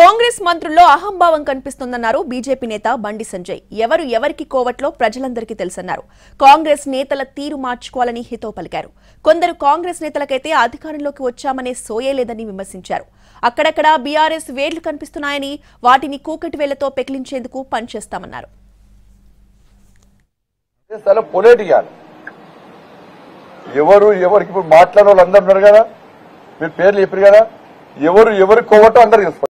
కాంగ్రెస్ మంత్రుల్లో అహంభావం కనిపిస్తుందన్నారు బీజేపీ నేత బండి సంజయ్ ఎవరు ఎవరికి కోవట్లో ప్రజలందరికీ తెలుసన్నారు కాంగ్రెస్ నేతల తీరు మార్చుకోవాలని హితో పలికారు కొందరు కాంగ్రెస్ నేతలకైతే అధికారంలోకి వచ్చామనే సోయే లేదని విమర్శించారు అక్కడక్కడా బీఆర్ఎస్ వేళ్లు కనిపిస్తున్నాయని వాటిని కూకటి వేళ్లతో పెకిలించేందుకు పనిచేస్తామన్నారు ఎవరు ఎవరికి మాట్లాడే వాళ్ళు అందరు ఉన్నారు కదా మీరు పేర్లు చెప్పారు కదా ఎవరు కోవటం అందరు